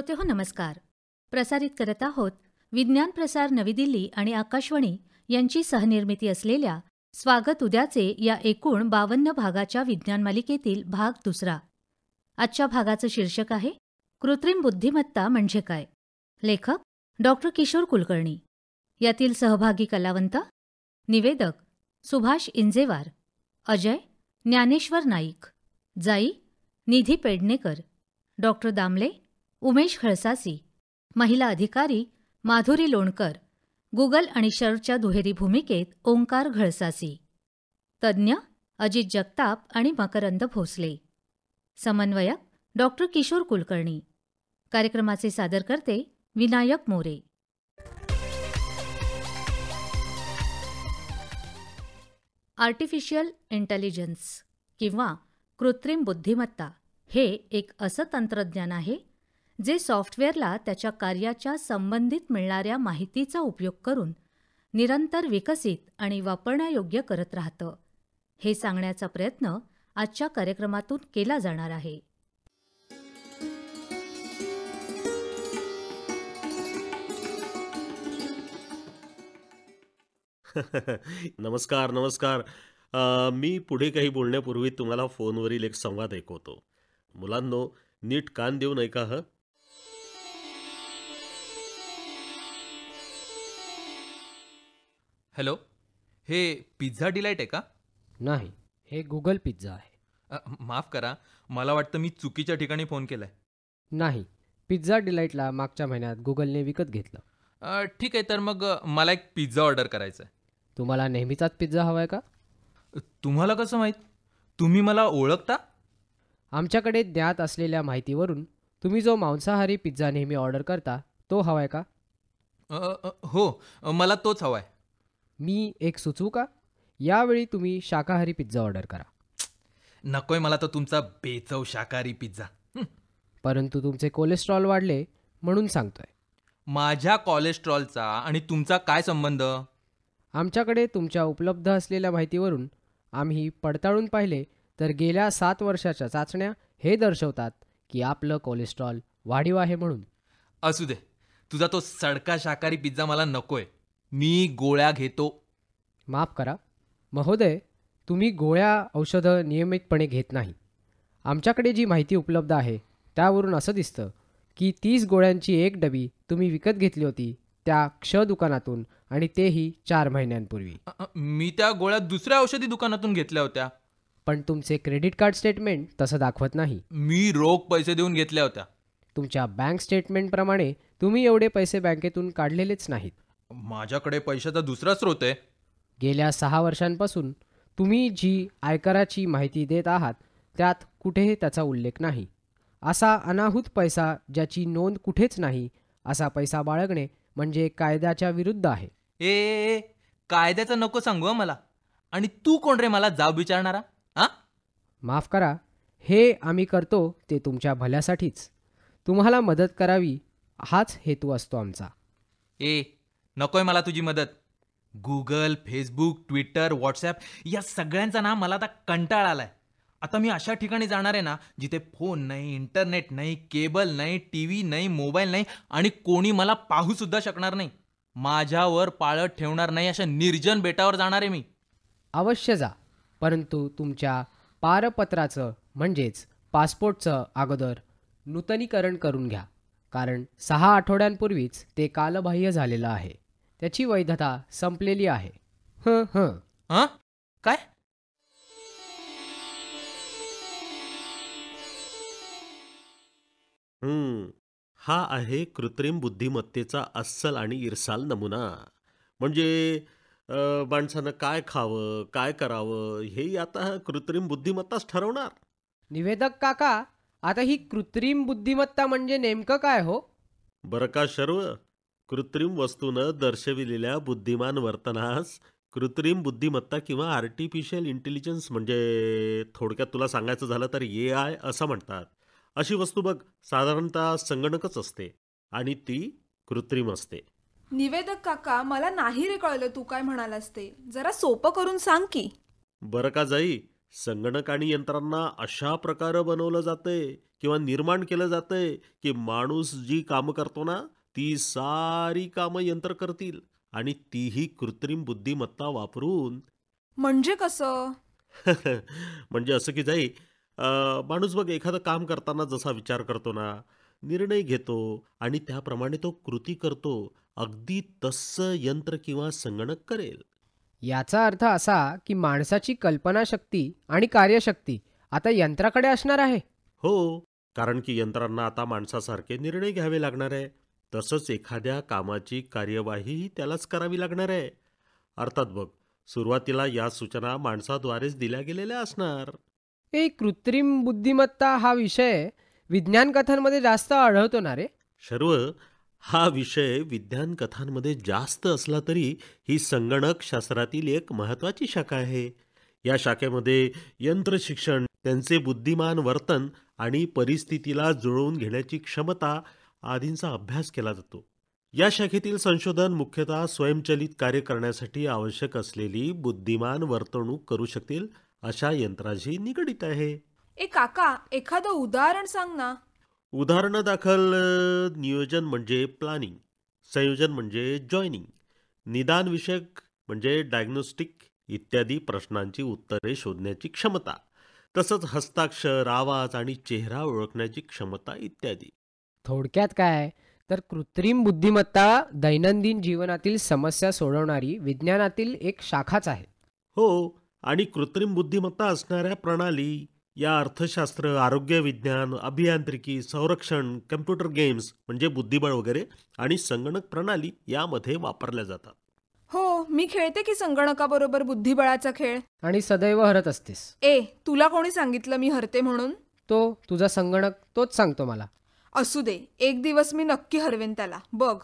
श्रोते हो नमस्कार प्रसारित करत आहोत विज्ञान प्रसार नवी दिल्ली आणि आकाशवाणी यांची सहनिर्मिती असलेल्या स्वागत उद्याचे या एकूण बावन्न भागाच्या विज्ञान मालिकेतील भाग दुसरा आजच्या भागाचं शीर्षक आहे कृत्रिम बुद्धिमत्ता म्हणजे काय लेखक डॉक्टर किशोर कुलकर्णी यातील सहभागी कलावंत निवेदक सुभाष इंजेवार अजय ज्ञानेश्वर नाईक जाई निधी पेडणेकर डॉक्टर दामले उमेश खळसासी महिला अधिकारी माधुरी लोणकर गुगल आणि शर्टच्या दुहेरी भूमिकेत ओंकार घळसासी तज्ज्ञ अजित जगताप आणि मकरंद भोसले समन्वयक डॉक्टर किशोर कुलकर्णी कार्यक्रमाचे करते, विनायक मोरे आर्टिफिशियल इंटेलिजन्स किंवा कृत्रिम बुद्धिमत्ता हे एक असं तंत्रज्ञान आहे जे सॉफ्टवेअरला त्याच्या कार्याच्या संबंधित मिळणाऱ्या माहितीचा उपयोग करून निरंतर विकसित आणि वापरण्यायोग्य करत राहतं हे सांगण्याचा प्रयत्न आजच्या कार्यक्रमातून केला जाणार आहे नमस्कार नमस्कार मी पुढे काही बोलण्यापूर्वी तुम्हाला फोनवरील एक संवाद ऐकवतो मुलांनो नीट कान देऊन ऐका ह हॅलो हे पिझ्झा डिलाईट आहे का नाही हे गुगल पिझ्झा आहे माफ करा मला वाटतं मी चुकीच्या ठिकाणी फोन केला नाही पिझ्झा डिलाईटला मागच्या महिन्यात गुगलने विकत घेतलं ठीक आहे तर मग मला एक पिझ्झा ऑर्डर करायचा आहे तुम्हाला नेहमीचाच पिझ्झा हवाय का तुम्हाला कसं माहीत तुम्ही मला ओळखता आमच्याकडे ज्ञात असलेल्या माहितीवरून तुम्ही जो मांसाहारी पिझ्झा नेहमी ऑर्डर करता तो हवाय का हो मला तोच हवा आहे मी एक सुचवू का यावेळी तुम्ही शाकाहारी पिझ्झा ऑर्डर करा नकोय मला तो तुमचा बेचव शाकाहारी पिझ्झा परंतु तुमचे कोलेस्ट्रॉल वाढले म्हणून सांगतोय माझ्या कोलेस्ट्रॉलचा आणि तुमचा काय संबंध आमच्याकडे तुमच्या उपलब्ध असलेल्या माहितीवरून आम्ही पडताळून पाहिले तर गेल्या सात वर्षाच्या चाचण्या हे दर्शवतात की आपलं कोलेस्ट्रॉल वाढीव आहे म्हणून असू दे तुझा तो सडका शाकाहारी पिझ्झा मला नकोय मी गोळ्या घेतो माफ करा महोदय तुम्ही गोळ्या औषधं नियमितपणे घेत नाही आमच्याकडे जी माहिती उपलब्ध आहे त्यावरून असं दिसतं की तीस गोळ्यांची एक डबी तुम्ही विकत घेतली होती त्या क्ष दुकानातून आणि तेही चार महिन्यांपूर्वी मी त्या गोळ्या दुसऱ्या औषधी दुकानातून घेतल्या होत्या पण तुमचे क्रेडिट कार्ड स्टेटमेंट तसं दाखवत नाही मी रोख पैसे देऊन घेतल्या होत्या तुमच्या बँक स्टेटमेंटप्रमाणे तुम्ही एवढे पैसे बँकेतून काढलेलेच नाहीत माझ्याकडे पैशाचा दुसरा स्रोत आहे गेल्या सहा वर्षांपासून तुम्ही जी आयकराची माहिती देत आहात त्यात कुठेही त्याचा उल्लेख नाही असा अनाहूत पैसा ज्याची नोंद कुठेच नाही असा पैसा बाळगणे म्हणजे कायद्याच्या विरुद्ध आहे ए, कायद्याचं नको सांगू मला आणि तू कोण रे मला जाब विचारणारा हा माफ करा हे आम्ही करतो ते तुमच्या भल्यासाठीच तुम्हाला मदत करावी हाच हेतू असतो आमचा ए नकोय मला तुझी मदत गुगल फेसबुक ट्विटर व्हॉट्सॲप या सगळ्यांचा ना मला आता कंटाळ आलाय आता मी अशा ठिकाणी जाणार आहे ना जिथे फोन नाही इंटरनेट नाही केबल नाही टी व्ही नाही मोबाईल नाही आणि कोणी मला पाहूसुद्धा शकणार नाही माझ्यावर पाळत ठेवणार नाही अशा निर्जन बेटावर जाणार आहे मी अवश्य जा परंतु तुमच्या पारपत्राचं म्हणजेच पासपोर्टचं अगोदर नूतनीकरण करून घ्या कारण सहा आठवड्यांपूर्वीच ते कालबाह्य झालेलं आहे त्याची वैधता संपलेली आहे काय हम्म, हा आहे कृत्रिम बुद्धिमत्तेचा अस्सल आणि इरसाल नमुना म्हणजे माणसानं काय खावं काय करावं हे आता कृत्रिम बुद्धिमत्ताच ठरवणार निवेदक काका आता ही कृत्रिम बुद्धिमत्ता म्हणजे नेमकं काय हो बरं का सर्व कृत्रिम वस्तूनं दर्शविलेल्या बुद्धिमान वर्तनास कृत्रिम बुद्धिमत्ता किंवा आर्टिफिशियल इंटेलिजन्स म्हणजे थोडक्यात तुला सांगायचं झालं तर ए आय असं म्हणतात अशी वस्तू बघ साधारणतः संगणकच असते आणि ती कृत्रिम असते निवेदक काका मला नाही रे कळलं तू काय म्हणालास ते जरा सोपं करून सांग की बरं का जाई संगणक आणि यंत्रांना अशा प्रकारे बनवलं जातंय किंवा निर्माण केलं जातंय की माणूस जी कामं करतो ना ती सारी कामं यंत्र करतील आणि तीही कृत्रिम बुद्धिमत्ता वापरून म्हणजे कसं म्हणजे असं की जाई माणूस बघ एखादं काम करताना जसा विचार करतो ना निर्णय घेतो आणि त्याप्रमाणे तो कृती करतो अगदी तसं यंत्र किंवा संगणक करेल याचा अर्थ असा की माणसाची कल्पनाशक्ती आणि कार्यशक्ती आता यंत्राकडे असणार आहे हो कारण की यंत्रांना आता माणसासारखे निर्णय घ्यावे लागणार आहे तसंच एखाद्या कामाची कार्यवाहीही त्यालाच करावी लागणार आहे अर्थात बघ सुरुवातीला या सूचना माणसाद्वारेच दिल्या गेलेल्या असणार ए कृत्रिम बुद्धिमत्ता हा विषय विज्ञान कथांमध्ये जास्त आढळतो ना रे सर्व हा विषय विज्ञान कथांमध्ये जास्त असला तरी ही संगणक शास्त्रातील एक महत्त्वाची शाखा आहे या शाखेमध्ये यंत्रशिक्षण त्यांचे बुद्धिमान वर्तन आणि परिस्थितीला जुळवून घेण्याची क्षमता आदींचा अभ्यास केला जातो या शाखेतील संशोधन मुख्यतः स्वयंचलित कार्य करण्यासाठी आवश्यक असलेली बुद्धिमान वर्तणूक करू शकतील अशा यंत्राशी निगडित आहे ए काका एखादं उदाहरण सांग ना दाखल नियोजन म्हणजे प्लॅनिंग संयोजन म्हणजे जॉईनिंग निदानविषयक म्हणजे डायग्नोस्टिक इत्यादी प्रश्नांची उत्तरे शोधण्याची क्षमता तसंच हस्ताक्षर आवाज आणि चेहरा ओळखण्याची क्षमता इत्यादी थोडक्यात काय तर कृत्रिम बुद्धिमत्ता दैनंदिन जीवनातील समस्या सोडवणारी विज्ञानातील एक शाखाच आहे हो आणि कृत्रिम बुद्धिमत्ता असणाऱ्या प्रणाली या अर्थशास्त्र आरोग्य विज्ञान अभियांत्रिकी संरक्षण कम्प्युटर गेम्स म्हणजे बुद्धिबळ वगैरे आणि संगणक प्रणाली यामध्ये वापरल्या जातात हो मी खेळते की संगणकाबरोबर बुद्धिबळाचा खेळ आणि सदैव हरत असतेस ए तुला कोणी सांगितलं मी हरते म्हणून तो तुझा संगणक तोच सांगतो मला असू दे एक दिवस मी नक्की हरवेन त्याला बघ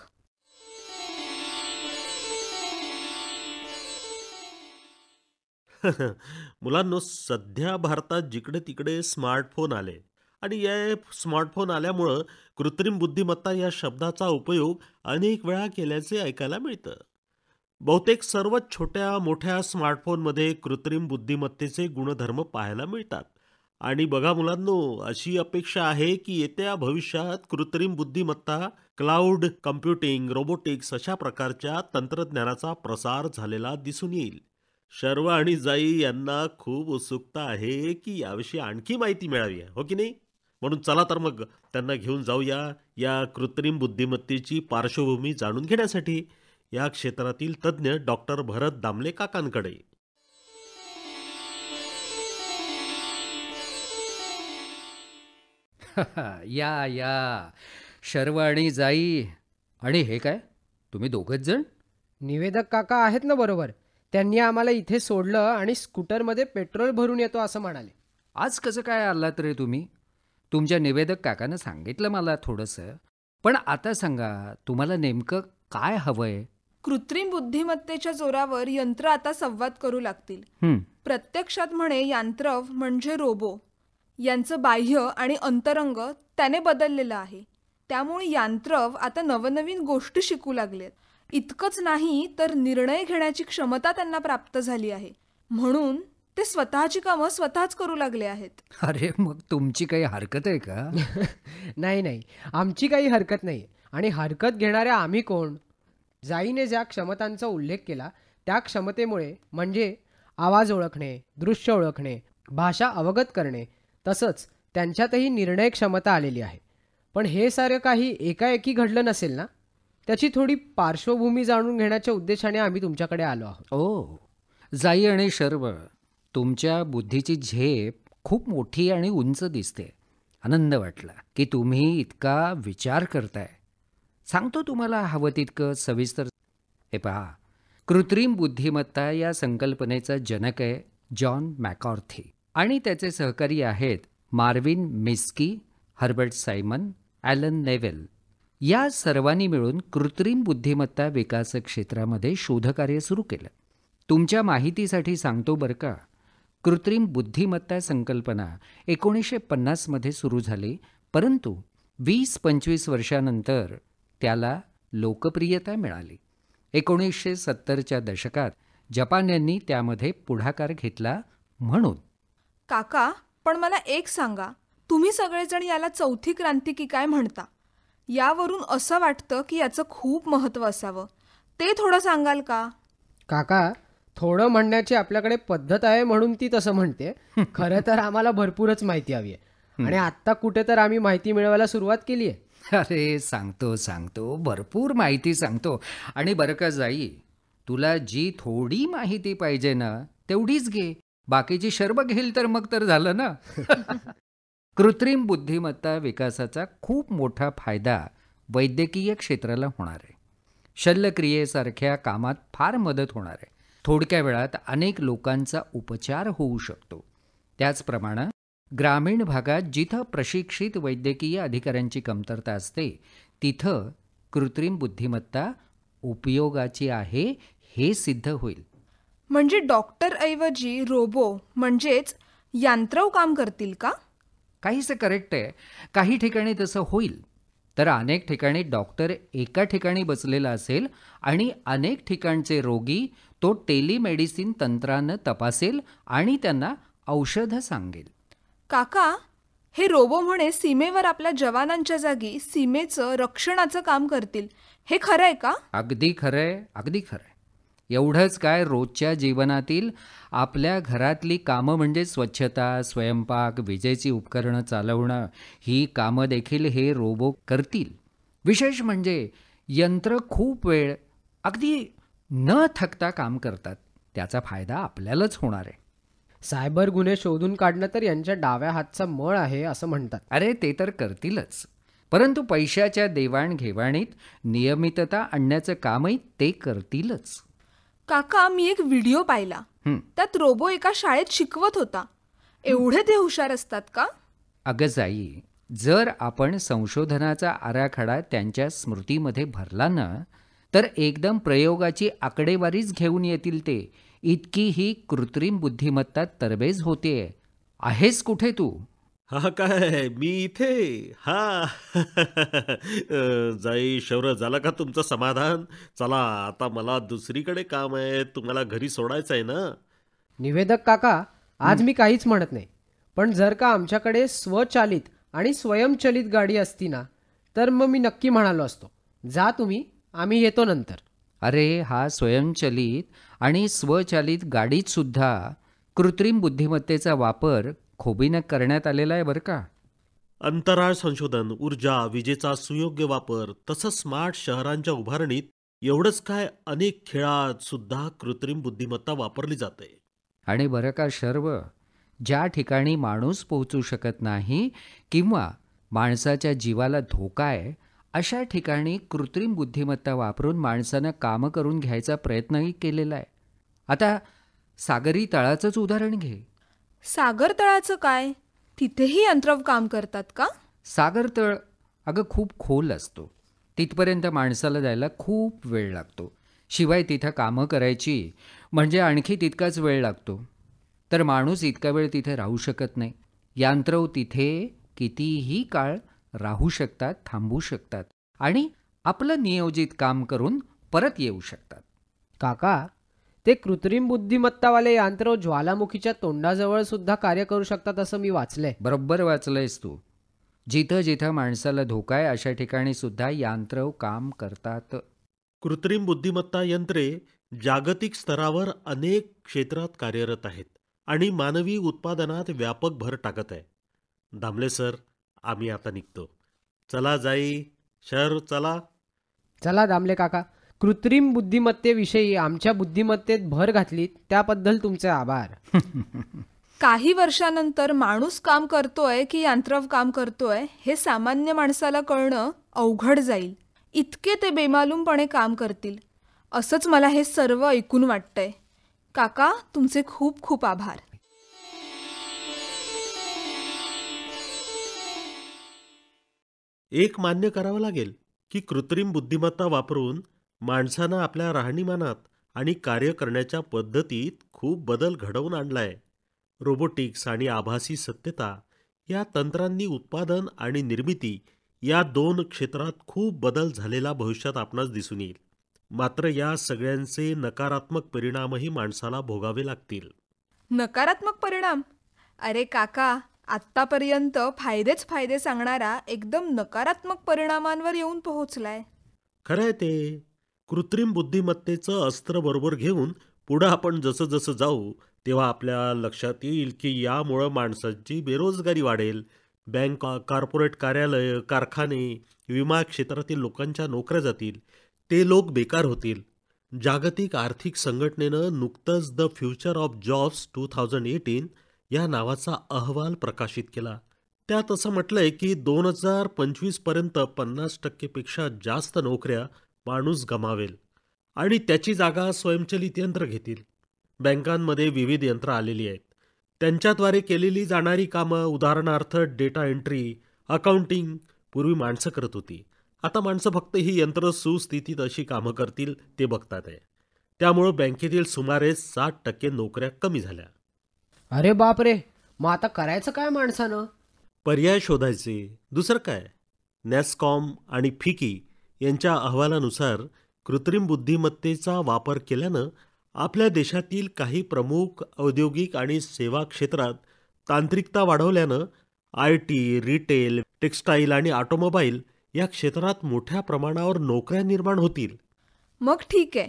मुलांनो सध्या भारतात जिकडे तिकडे स्मार्टफोन आले आणि या स्मार्टफोन आल्यामुळं कृत्रिम बुद्धिमत्ता या शब्दाचा उपयोग अनेक वेळा केल्याचे ऐकायला मिळतं बहुतेक सर्वच छोट्या मोठ्या स्मार्टफोनमध्ये कृत्रिम बुद्धिमत्तेचे गुणधर्म पाहायला मिळतात आणि बघा मुलांनो अशी अपेक्षा आहे की येत्या भविष्यात कृत्रिम बुद्धिमत्ता क्लाउड कम्प्युटिंग रोबोटिक्स अशा प्रकारच्या तंत्रज्ञानाचा प्रसार झालेला दिसून येईल शर्व आणि जाई यांना खूप उत्सुकता आहे की याविषयी आणखी माहिती मिळावी आहे हो की नाही म्हणून चला तर मग त्यांना घेऊन जाऊया या कृत्रिम बुद्धिमत्तेची पार्श्वभूमी जाणून घेण्यासाठी या क्षेत्रातील तज्ज्ञ डॉक्टर भरत दामले काकांकडे या या शर्व आणि जाई आणि हे काय तुम्ही दोघच जण निवेदक काका आहेत ना बरोबर त्यांनी आम्हाला इथे सोडलं आणि स्कूटरमध्ये पेट्रोल भरून येतो असं म्हणाले आज कसं काय आलात रे तुम्ही तुमच्या निवेदक काकानं सांगितलं मला थोडंसं पण आता सांगा तुम्हाला नेमकं काय हवंय कृत्रिम बुद्धिमत्तेच्या जोरावर यंत्र आता संवाद करू लागतील प्रत्यक्षात म्हणे यांत्रव म्हणजे रोबो यांचं बाह्य आणि अंतरंग त्याने बदललेलं आहे त्यामुळे यांत्रव आता नवनवीन गोष्टी शिकू लागलेत इतकंच नाही तर निर्णय घेण्याची क्षमता त्यांना प्राप्त झाली आहे म्हणून ते स्वतःची कामं स्वतःच करू लागले आहेत अरे मग तुमची काही हरकत आहे का नाही नाही आमची काही हरकत नाही आणि हरकत घेणाऱ्या आम्ही कोण जाईने ज्या क्षमतांचा उल्लेख केला त्या क्षमतेमुळे म्हणजे आवाज ओळखणे दृश्य ओळखणे भाषा अवगत करणे तसंच त्यांच्यातही निर्णय क्षमता आलेली आहे पण हे सारं काही एकाएकी घडलं नसेल ना त्याची थोडी पार्श्वभूमी जाणून घेण्याच्या उद्देशाने आम्ही तुमच्याकडे आलो आहोत ओ जाई आणि शर्व तुमच्या बुद्धीची झेप खूप मोठी आणि उंच दिसते आनंद वाटला की तुम्ही इतका विचार करताय सांगतो तुम्हाला हवं तितकं सविस्तर हे पहा कृत्रिम बुद्धिमत्ता या संकल्पनेचा जनक आहे जॉन मॅकॉर्थी आणि त्याचे सहकारी आहेत Marvin Minsky Herbert Simon Allen Newell या सर्वांनी मिळून कृत्रिम बुद्धिमत्ता विकास क्षेत्रामध्ये शोधकार्य सुरू केलं तुमच्या माहितीसाठी सांगतो बरं का कृत्रिम बुद्धिमत्ता संकल्पना एकोणीसशे पन्नासमध्ये सुरू झाली परंतु वीस पंचवीस वर्षानंतर त्याला लोकप्रियता मिळाली एकोणीसशे सत्तरच्या दशकात जपान यांनी त्यामध्ये पुढाकार घेतला म्हणून काका पण मला एक सांगा तुम्ही सगळेजण याला चौथी क्रांती की काय म्हणता यावरून असं वाटतं की याचं खूप महत्व असावं ते थोडं सांगाल का काका थोडं म्हणण्याची आपल्याकडे पद्धत आहे म्हणून ती तसं म्हणते खरं तर आम्हाला भरपूरच माहिती हवी आहे आणि आत्ता कुठे तर आम्ही माहिती मिळवायला सुरुवात केली आहे अरे सांगतो सांगतो भरपूर माहिती सांगतो आणि बरं का जाई तुला जी थोडी माहिती पाहिजे ना तेवढीच घे बाकीची शर्ब घेईल तर मग तर झालं ना कृत्रिम बुद्धिमत्ता विकासाचा खूप मोठा फायदा वैद्यकीय क्षेत्राला होणार आहे शल्यक्रियेसारख्या कामात फार मदत होणार आहे थोडक्या वेळात अनेक लोकांचा उपचार होऊ शकतो त्याचप्रमाणे ग्रामीण भागात जिथं प्रशिक्षित वैद्यकीय अधिकाऱ्यांची कमतरता असते तिथं कृत्रिम बुद्धिमत्ता उपयोगाची आहे हे सिद्ध होईल म्हणजे डॉक्टरऐवजी रोबो म्हणजेच यंत्रव काम करतील का काहीसं करेक्ट आहे काही ठिकाणी तसं होईल तर अनेक ठिकाणी डॉक्टर एका ठिकाणी बसलेला असेल आणि अनेक ठिकाणचे रोगी तो टेलिमेडिसिन तंत्रानं तपासेल आणि त्यांना औषधं सांगेल काका हे रोबो म्हणे सीमेवर आपल्या जवानांच्या जागी सीमेचं रक्षणाचं काम करतील हे खरं आहे का अगदी खरंय अगदी खरंय एवढंच काय रोजच्या जीवनातील आपल्या घरातली कामं म्हणजे स्वच्छता स्वयंपाक विजेची उपकरणं चालवणं ही कामं देखील हे रोबो करतील विशेष म्हणजे यंत्र खूप वेळ अगदी न थकता काम करतात त्याचा फायदा आपल्यालाच होणार आहे सायबर गुन्हे शोधून काढणं तर यांच्या डाव्या हातचा मळ आहे असं म्हणतात अरे ते तर करतीलच परंतु पैशाच्या देवाणघेवाणीत नियमितता आणण्याचं कामही ते करतीलच काका मी एक व्हिडिओ पाहिला त्यात रोबो एका शाळेत शिकवत होता एवढे ते हुशार असतात का अगं जाई जर आपण संशोधनाचा आराखडा त्यांच्या स्मृतीमध्ये भरला ना तर एकदम प्रयोगाची आकडेवारीच घेऊन येतील ते इतकी ही कृत्रिम बुद्धिमत्ता तरबेज होते आहेस कुठे तू हा काय मी इथे हा जाई शौर्य झालं का तुमचं समाधान चला आता मला दुसरीकडे काम आहे तुम्हाला घरी सोडायचं आहे ना निवेदक काका आज मी काहीच म्हणत नाही पण जर का आमच्याकडे स्वचालित आणि स्वयंचलित गाडी असती ना तर मग मी नक्की म्हणालो असतो जा तुम्ही आम्ही येतो नंतर अरे हा स्वयंचलित आणि स्वचालित गाडीत सुद्धा कृत्रिम बुद्धिमत्तेचा वापर खोबीनं करण्यात आलेला आहे बरं का अंतराळ संशोधन ऊर्जा विजेचा सुयोग्य वापर तसंच स्मार्ट शहरांच्या उभारणीत एवढंच काय अनेक खेळात सुद्धा कृत्रिम बुद्धिमत्ता वापरली जाते आणि बरं का शर्व ज्या ठिकाणी माणूस पोहोचू शकत नाही किंवा माणसाच्या जीवाला धोका आहे अशा ठिकाणी कृत्रिम बुद्धिमत्ता वापरून माणसानं कामं करून घ्यायचा प्रयत्नही केलेला आहे आता सागरी तळाचंच उदाहरण घे सागर तळाचं काय तिथेही यंत्रव काम करतात का सागरतळ अगं खूप खोल असतो तिथपर्यंत माणसाला जायला खूप वेळ लागतो शिवाय तिथं कामं करायची म्हणजे आणखी तितकाच वेळ लागतो तर माणूस इतका वेळ तिथे राहू शकत नाही यांत्रव तिथे कितीही काळ राहू शकतात थांबू शकतात आणि आपलं नियोजित काम करून परत येऊ शकतात काका ते कृत्रिम बुद्धिमत्तावाले यंत्र ज्वालामुखीच्या तोंडाजवळ सुद्धा कार्य करू शकतात असं मी वाचलंय बरोबर वाचलंयस तू जिथं जिथं माणसाला धोका आहे अशा ठिकाणी सुद्धा यंत्र काम करतात कृत्रिम बुद्धिमत्ता यंत्रे जागतिक स्तरावर अनेक क्षेत्रात कार्यरत आहेत आणि मानवी उत्पादनात व्यापक भर टाकत आहे दामले सर आम्ही आता निघतो चला जाई शर चला चला दामले काका कृत्रिम बुद्धिमत्तेविषयी आमच्या बुद्धिमत्तेत भर घातली त्याबद्दल तुमचे आभार काही वर्षानंतर माणूस काम करतोय की यंत्रव काम करतोय हे सामान्य माणसाला कळणं अवघड जाईल इतके ते बेमालूमपणे काम करतील असंच मला हे सर्व ऐकून वाटतंय काका तुमचे खूप खूप आभार एक मान्य करावं लागेल की कृत्रिम बुद्धिमत्ता वापरून माणसानं आपल्या राहणीमानात आणि कार्य करण्याच्या पद्धतीत खूप बदल घडवून आणलाय रोबोटिक्स आणि आभासी सत्यता या तंत्रांनी उत्पादन आणि निर्मिती या दोन क्षेत्रात खूप बदल झालेला भविष्यात आपणास दिसून येईल मात्र या सगळ्यांचे नकारात्मक परिणामही माणसाला भोगावे लागतील नकारात्मक परिणाम अरे काका आत्तापर्यंत फायदेच फायदे सांगणारा एकदम नकारात्मक परिणामांवर येऊन पोहोचलाय खरंय ते कृत्रिम बुद्धिमत्तेचं अस्त्र बरोबर घेऊन पुढं आपण जसं जसं जाऊ तेव्हा आपल्या लक्षात येईल की यामुळं माणसांची बेरोजगारी वाढेल बँक कॉर्पोरेट कार्यालय कारखाने विमा क्षेत्रातील लोकांच्या नोकऱ्या जातील ते लोक बेकार होतील जागतिक आर्थिक संघटनेनं नुकतंच the future of jobs two thousand eighteen या नावाचा अहवाल प्रकाशित केला त्यात असं म्हटलं आहे की दोन हजार पंचवीसपर्यंत पन्नास टक्केपेक्षा जास्त नोकऱ्या माणूस गमावेल आणि त्याची जागा स्वयंचलित यंत्र घेतील बँकांमध्ये विविध यंत्र आलेली आहेत त्यांच्याद्वारे केलेली जाणारी कामं उदाहरणार्थ डेटा एंट्री अकाउंटिंग पूर्वी माणसं करत होती आता माणसं फक्त ही यंत्र सुस्थितीत अशी कामं करतील ते बघतात आहे त्यामुळं बँकेतील सुमारे साठ टक्के नोकऱ्या कमी झाल्या अरे बाप रे मग आता करायचं काय माणसानं पर्याय शोधायचे दुसरं काय नॅसकॉम आणि फिकी यांच्या अहवालानुसार कृत्रिम बुद्धिमत्तेचा वापर केल्यानं आपल्या देशातील काही प्रमुख औद्योगिक आणि सेवा क्षेत्रात तांत्रिकता वाढवल्यानं आय टी रिटेल टेक्स्टाईल आणि ऑटोमोबाईल या क्षेत्रात मोठ्या प्रमाणावर नोकऱ्या निर्माण होतील मग ठीक आहे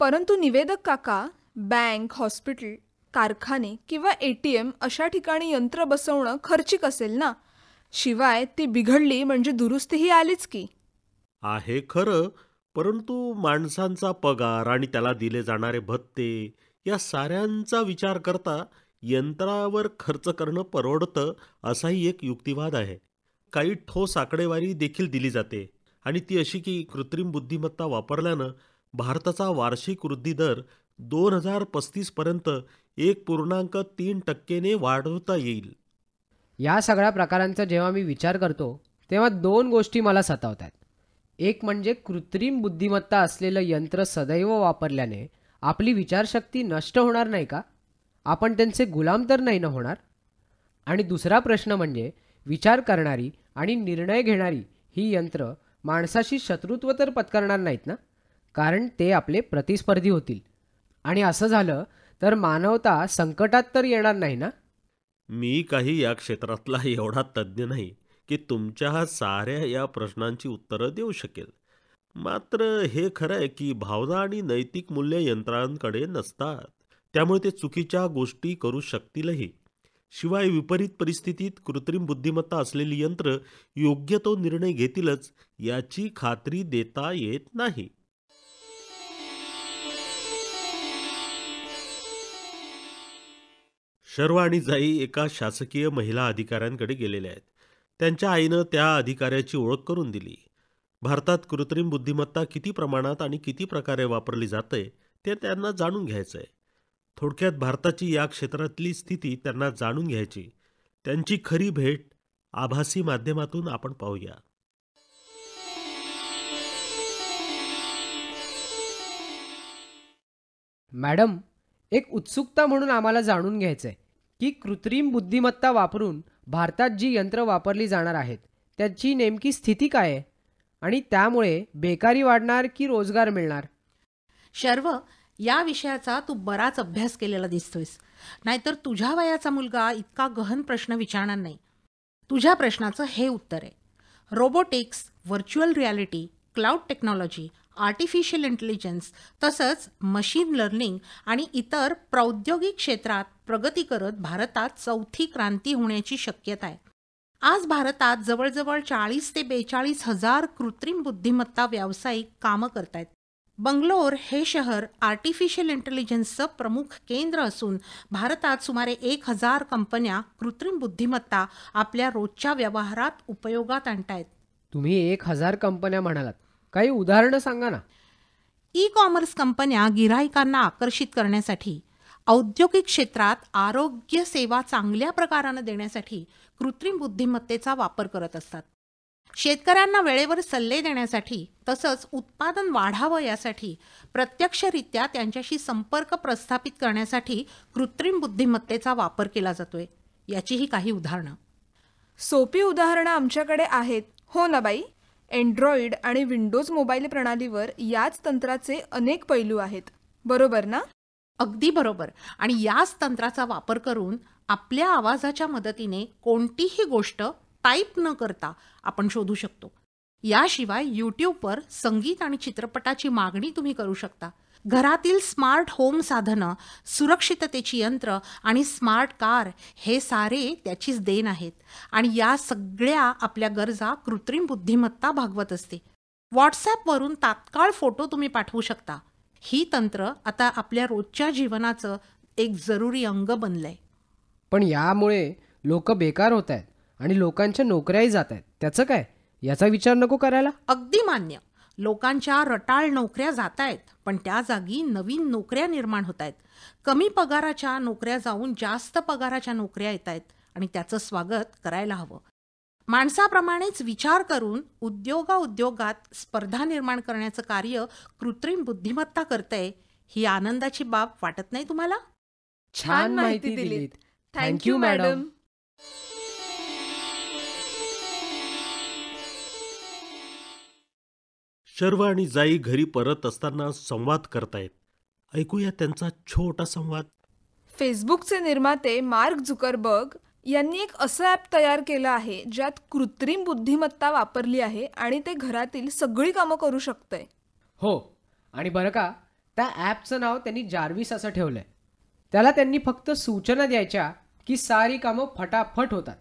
परंतु निवेदक काका बँक हॉस्पिटल कारखाने किंवा ए टी एम अशा ठिकाणी यंत्र बसवणं खर्चिक असेल ना शिवाय ती बिघडली म्हणजे दुरुस्तीही आलीच की आहे खरं परंतु माणसांचा पगार आणि त्याला दिले जाणारे भत्ते या साऱ्यांचा विचार करता यंत्रावर खर्च करणं परवडतं असाही एक युक्तिवाद आहे काही ठोस आकडेवारी देखील दिली जाते आणि ती अशी की कृत्रिम बुद्धिमत्ता वापरल्यानं भारताचा वार्षिक वृद्धी दर दोन हजार पस्तीसपर्यंत एक पूर्णांक तीन टक्केने वाढवता येईल या सगळ्या प्रकारांचा जेव्हा मी विचार करतो तेव्हा दोन गोष्टी मला सतावतात एक म्हणजे कृत्रिम बुद्धिमत्ता असलेलं यंत्र सदैव वापरल्याने आपली विचारशक्ती नष्ट होणार नाही का आपण त्यांचे गुलाम तर नाही ना होणार आणि दुसरा प्रश्न म्हणजे विचार करणारी आणि निर्णय घेणारी ही यंत्र माणसाशी शत्रुत्व तर पत्करणार नाहीत ना कारण ते आपले प्रतिस्पर्धी होतील आणि असं झालं तर मानवता संकटात तर येणार नाही ना मी काही या क्षेत्रातला एवढा तज्ज्ञ नाही की तुमच्या साऱ्या या प्रश्नांची उत्तरं देऊ शकेल मात्र हे खरं आहे की भावना आणि नैतिक मूल्य यंत्रांकडे नसतात त्यामुळे ते चुकीच्या गोष्टी करू शकतीलही शिवाय विपरीत परिस्थितीत कृत्रिम बुद्धिमत्ता असलेली यंत्र योग्य तो निर्णय घेतीलच याची खात्री देता येत नाही शर्व आणि जाई एका शासकीय महिला अधिकाऱ्यांकडे गेलेल्या आहेत त्यांच्या आईनं त्या अधिकाऱ्याची ओळख करून दिली भारतात कृत्रिम बुद्धिमत्ता किती प्रमाणात आणि किती प्रकारे वापरली जाते ते त्यांना जाणून घ्यायचं आहे थोडक्यात भारताची या क्षेत्रातली स्थिती त्यांना जाणून घ्यायची त्यांची खरी भेट आभासी माध्यमातून आपण पाहूया मॅडम एक उत्सुकता म्हणून आम्हाला जाणून घ्यायचंय की कृत्रिम बुद्धिमत्ता वापरून भारतात जी यंत्र वापरली जाणार आहेत त्याची नेमकी स्थिती काय आहे आणि त्यामुळे बेकारी वाढणार की रोजगार मिळणार शर्व या विषयाचा तू बराच अभ्यास केलेला दिसतोयस नाहीतर तुझ्या वयाचा मुलगा इतका गहन प्रश्न विचारणार नाही तुझ्या प्रश्नाचं हे उत्तर आहे robotics virtual reality cloud technology artificial intelligence तसंच मशीन लर्निंग आणि इतर प्रौद्योगिक क्षेत्रात प्रगती करत भारतात चौथी क्रांती होण्याची शक्यता आहे आज भारतात जवळजवळ चाळीस ते बेचाळीस हजार कृत्रिम बुद्धिमत्ता व्यावसायिक कामं आहेत बंगलोर हे शहर आर्टिफिशियल इंटेलिजन्सचं प्रमुख केंद्र असून भारतात सुमारे एक हजार कंपन्या कृत्रिम बुद्धिमत्ता आपल्या रोजच्या व्यवहारात उपयोगात आणतायत तुम्ही एक हजार कंपन्या म्हणालात काही उदाहरणं सांगा ना ई कॉमर्स कंपन्या गिराहिकांना आकर्षित करण्यासाठी औद्योगिक क्षेत्रात आरोग्य सेवा चांगल्या प्रकारानं देण्यासाठी कृत्रिम बुद्धिमत्तेचा वापर करत असतात शेतकऱ्यांना वेळेवर सल्ले देण्यासाठी तसंच उत्पादन वाढावं यासाठी प्रत्यक्षरित्या त्यांच्याशी संपर्क प्रस्थापित करण्यासाठी कृत्रिम बुद्धिमत्तेचा वापर केला जातोय याचीही काही उदाहरणं सोपी उदाहरणं आमच्याकडे आहेत हो ना बाई अँड्रॉइड आणि विंडोज मोबाईल प्रणालीवर याच तंत्राचे अनेक पैलू आहेत बरोबर ना अगदी बरोबर आणि याच तंत्राचा वापर करून आपल्या आवाजाच्या मदतीने कोणतीही गोष्ट टाईप न करता आपण शोधू शकतो याशिवाय यूट्यूबवर संगीत आणि चित्रपटाची मागणी तुम्ही करू शकता घरातील स्मार्ट होम साधनं सुरक्षिततेची यंत्र आणि स्मार्ट कार हे सारे त्याचीच देण आहेत आणि या सगळ्या आपल्या गरजा कृत्रिम बुद्धिमत्ता भागवत असते व्हॉट्सॲपवरून तात्काळ फोटो तुम्ही पाठवू शकता ही तंत्र आता आपल्या रोजच्या जीवनाचं एक जरुरी अंग बनलंय पण यामुळे लोक बेकार होत आहेत आणि लोकांच्या नोकऱ्याही जात आहेत त्याचं काय याचा विचार नको करायला अगदी मान्य लोकांच्या रटाळ नोकऱ्या जात आहेत पण त्या जागी नवीन नोकऱ्या निर्माण होत आहेत कमी पगाराच्या नोकऱ्या जाऊन जास्त पगाराच्या नोकऱ्या येत आहेत आणि त्याचं स्वागत करायला हवं माणसाप्रमाणेच विचार करून उद्योगा उद्योगात स्पर्धा निर्माण करण्याचं कार्य कृत्रिम बुद्धिमत्ता करतंय ही आनंदाची बाब वाटत नाही तुम्हाला छान माहिती दिली थँक्यू मॅडम शर्व आणि जाई घरी परत असताना संवाद करतायत ऐकूया त्यांचा छोटा संवाद फेसबुकचे निर्माते मार्क झुकरबर्ग यांनी एक असं ॲप तयार केलं आहे ज्यात कृत्रिम बुद्धिमत्ता वापरली आहे आणि ते घरातील सगळी कामं करू शकतंय हो आणि बरं का त्या ॲपचं नाव त्यांनी जार्विस असं ठेवलं आहे त्याला त्यांनी फक्त सूचना द्यायच्या की सारी कामं फटाफट होतात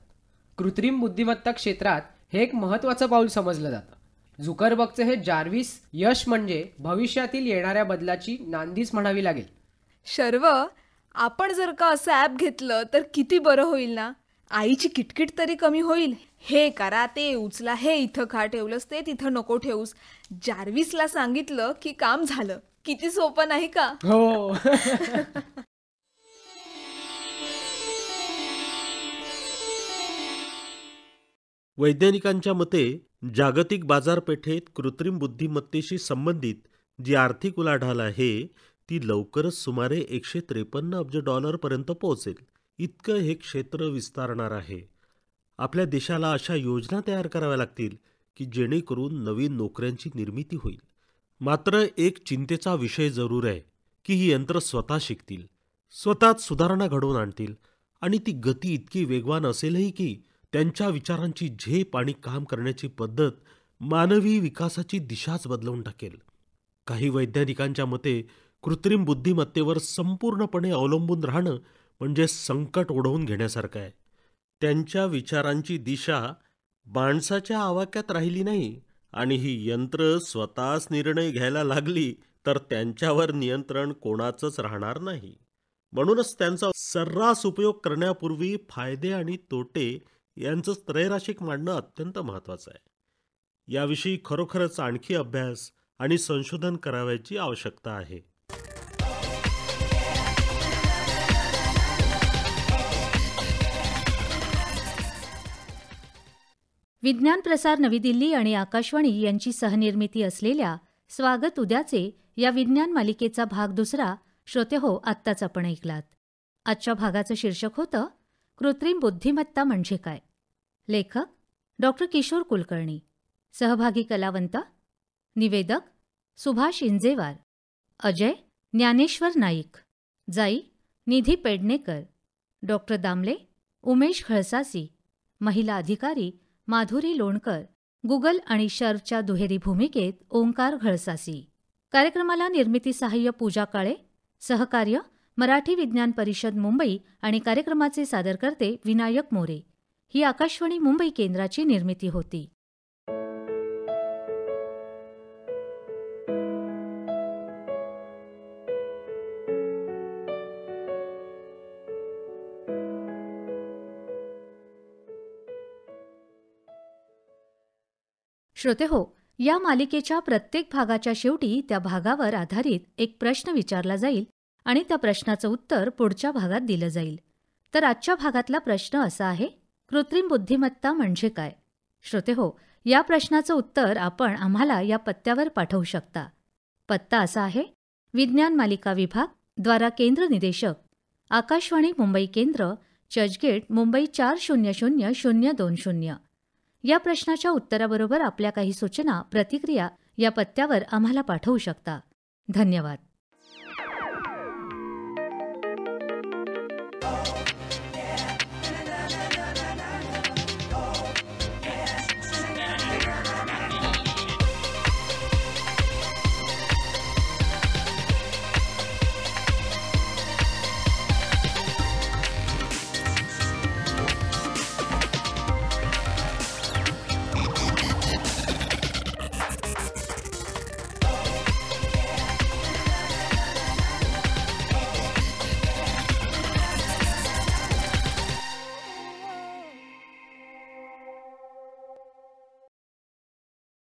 कृत्रिम बुद्धिमत्ता क्षेत्रात हे एक महत्त्वाचं पाऊल समजलं जातं झुकरबगचं हे जार्विस यश म्हणजे भविष्यातील येणाऱ्या बदलाची नांदीच म्हणावी लागेल शर्व आपण जर का असं ऍप घेतलं तर किती बरं होईल ना आईची किटकिट तरी कमी होईल हे करा ते उचला हे इथं खा ठेवलंस ते तिथं नको ठेवूस जार्विसला सांगितलं की काम झालं किती सोपं नाही का हो वैज्ञानिकांच्या मते जागतिक बाजारपेठेत कृत्रिम बुद्धिमत्तेशी संबंधित जी आर्थिक उलाढाल आहे ती लवकरच सुमारे एकशे त्रेपन्न अब्ज डॉलरपर्यंत पोहोचेल इतकं हे क्षेत्र विस्तारणार आहे आपल्या देशाला अशा योजना तयार कराव्या लागतील की जेणेकरून नवीन नोकऱ्यांची निर्मिती होईल मात्र एक चिंतेचा विषय जरूर आहे की ही यंत्र स्वतः शिकतील स्वतःच सुधारणा घडवून आणतील आणि ती गती इतकी वेगवान असेलही की त्यांच्या विचारांची झेप आणि काम करण्याची पद्धत मानवी विकासाची दिशाच बदलवून टाकेल काही वैज्ञानिकांच्या मते कृत्रिम बुद्धिमत्तेवर संपूर्णपणे अवलंबून राहणं म्हणजे संकट ओढवून घेण्यासारखं आहे त्यांच्या विचारांची दिशा माणसाच्या आवाक्यात राहिली नाही आणि ही यंत्र स्वतःच निर्णय घ्यायला लागली तर त्यांच्यावर नियंत्रण कोणाचंच राहणार नाही म्हणूनच त्यांचा सर्रास उपयोग करण्यापूर्वी फायदे आणि तोटे यांचं त्रैराशिक मांडणं अत्यंत महत्त्वाचं आहे याविषयी खरोखरच आणखी अभ्यास आणि संशोधन करावयाची आवश्यकता आहे विज्ञान प्रसार नवी दिल्ली आणि आकाशवाणी यांची सहनिर्मिती असलेल्या स्वागत उद्याचे या विज्ञान मालिकेचा भाग दुसरा श्रोते हो आत्ताच आपण ऐकलात आजच्या भागाचं शीर्षक होतं कृत्रिम बुद्धिमत्ता म्हणजे काय लेखक डॉक्टर किशोर कुलकर्णी सहभागी कलावंत निवेदक सुभाष इंजेवार अजय ज्ञानेश्वर नाईक जाई निधी पेडणेकर डॉक्टर दामले उमेश खळसासी महिला अधिकारी माधुरी लोणकर गुगल आणि शर्फच्या दुहेरी भूमिकेत ओंकार घळसासी कार्यक्रमाला निर्मिती सहाय्य पूजा काळे सहकार्य मराठी विज्ञान परिषद मुंबई आणि कार्यक्रमाचे सादरकर्ते विनायक मोरे ही आकाशवाणी मुंबई केंद्राची निर्मिती होती श्रोते हो या मालिकेच्या प्रत्येक भागाच्या शेवटी त्या भागावर आधारित एक प्रश्न विचारला जाईल आणि त्या प्रश्नाचं उत्तर पुढच्या भागात दिलं जाईल तर आजच्या भागातला प्रश्न असा आहे कृत्रिम बुद्धिमत्ता म्हणजे काय श्रोते हो या प्रश्नाचं उत्तर आपण आम्हाला या पत्त्यावर पाठवू शकता पत्ता असा आहे विज्ञान मालिका विभाग द्वारा केंद्र निदेशक आकाशवाणी मुंबई केंद्र चर्चगेट मुंबई चार शून्य शून्य शून्य दोन शून्य या प्रश्नाच्या उत्तराबरोबर आपल्या काही सूचना प्रतिक्रिया या पत्त्यावर आम्हाला पाठवू शकता धन्यवाद